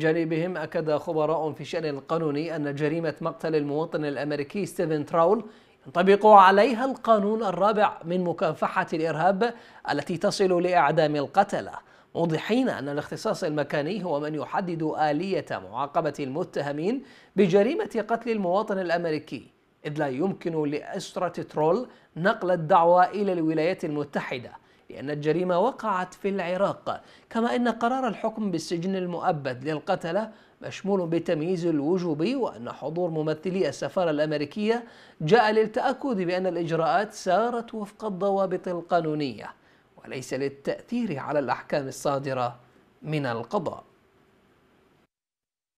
جانبهم أكد خبراء في شأن القانوني أن جريمة مقتل المواطن الأمريكي ستيفن تراول ينطبق عليها القانون الرابع من مكافحة الإرهاب التي تصل لإعدام القتلة موضحين أن الاختصاص المكاني هو من يحدد آلية معاقبة المتهمين بجريمة قتل المواطن الأمريكي إذ لا يمكن لأسرة ترول نقل الدعوى إلى الولايات المتحدة لأن الجريمة وقعت في العراق كما أن قرار الحكم بالسجن المؤبد للقتلة مشمول بالتمييز الوجوبي وأن حضور ممثلي السفارة الأمريكية جاء للتأكد بأن الإجراءات سارت وفق الضوابط القانونية وليس للتأثير على الأحكام الصادرة من القضاء